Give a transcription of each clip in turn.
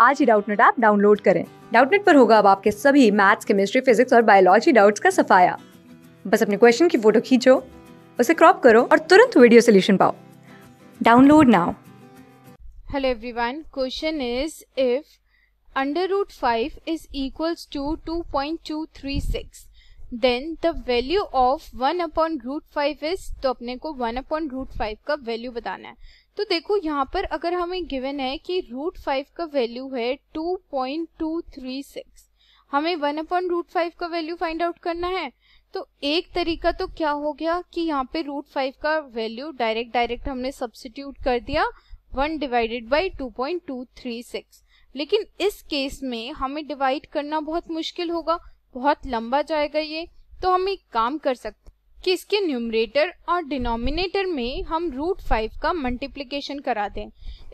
आज ही Doubtnut app download करें डाउटनेट पर होगा अब आपके सभी मैथ्स केमिस्ट्री फिजिक्स और बायोलॉजी डाउट्स का सफाया बस अपने क्वेश्चन की फोटो खींचो उसे क्रॉप करो और तुरंत वीडियो सोल्यूशन पाओ download now hello everyone question is if under root five is equals to two point two three six then the value of one upon root five is तो अपने को one upon root five का value बताना है तो देखो यहाँ पर अगर हमें गिवन है कि रूट फाइव का वैल्यू है two point two three six हमें वन अपॉन रूट फाइव का वैल्यू फाइंड आउट करना है तो एक तरीका तो क्या हो गया कि यहाँ पे रूट फाइव का वैल्यू डायरेक्ट डायरेक्ट हमने सब्सिट्यूट कर दिया one divided by two point two three six लेकिन इस केस में हमें डिवाइड करना बहुत मुश्किल होगा बहुत लंबा जाएगा ये तो हम एक काम कर सकते कि इसके न्यूमरेटर और डिनोमिनेटर में हम रूट फाइव का मल्टीप्लीकेशन करा दें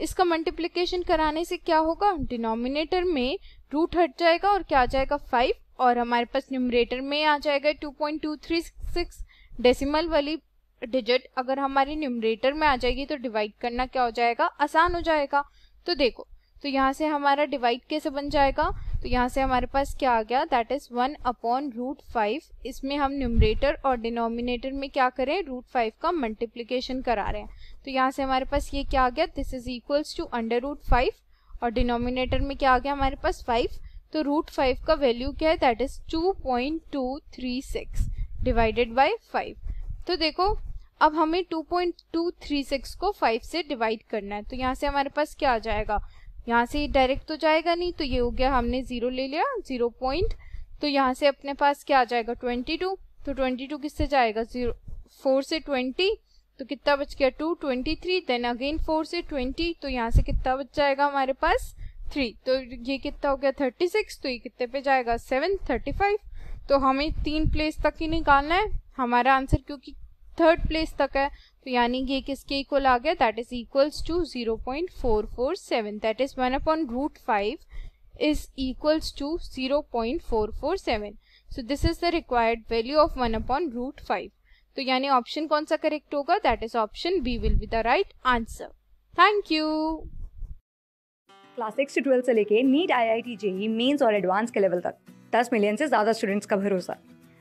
इसका मल्टीप्लीकेशन कराने से क्या होगा डिनोमिनेटर में रूट हट जाएगा और क्या आ जाएगा फाइव और हमारे पास न्यूमरेटर में आ जाएगा two point two three six decimal वाली डिजिट अगर हमारे न्यूमरेटर में आ जाएगी तो डिवाइड करना क्या हो जाएगा आसान हो जाएगा तो देखो तो यहाँ से हमारा डिवाइड कैसे बन जाएगा तो यहाँ से हमारे पास क्या आ गया that is one upon root five इसमें हम न्यूमरेटर और डिनोमिनेटर में क्या करें रूट फाइव का मल्टीप्लीकेशन करा रहे हैं तो यहाँ से हमारे पास ये क्या आ गया this is equals to under root five और डिनोमिनेटर में क्या आ गया हमारे पास फाइव तो रूट फाइव का वैल्यू क्या है that is two point two three six divided by five तो देखो अब हमें two two point three six को फाइव से डिवाइड करना है तो यहाँ से हमारे पास क्या आ जाएगा यहाँ से डायरेक्ट तो जाएगा नहीं तो ये हो गया हमने ज़ीरो ले लिया ज़ीरो पॉइंट तो यहाँ से अपने पास क्या आ जाएगा ट्वेंटी टू तो ट्वेंटी टू किससे जाएगा ज़ीरो फोर से ट्वेंटी तो कितना बच गया two twenty three then again four से ट्वेंटी तो यहाँ से कितना बच जाएगा हमारे पास थ्री तो ये कितना हो गया थर्टी सिक्स तो ये कितने पे जाएगा सेवन थर्टी फाइव तो हमें तीन प्लेस तक ही निकालना है हमारा आंसर क्योंकि थर्ड प्लेस तक है तो यानी ये किसके इक्वल आ गया that is equals to zero point four four seven that is one upon root five is equals to zero point four four seven so this is the required value of one upon root five तो यानी option कौन सा correct होगा that is option B will be the right answer thank you class six से twelfth से लेके NEET IIT JEE mains और advance के लेवल तक दस मिलियन से ज्यादा स्टूडेंट्स का भरोसा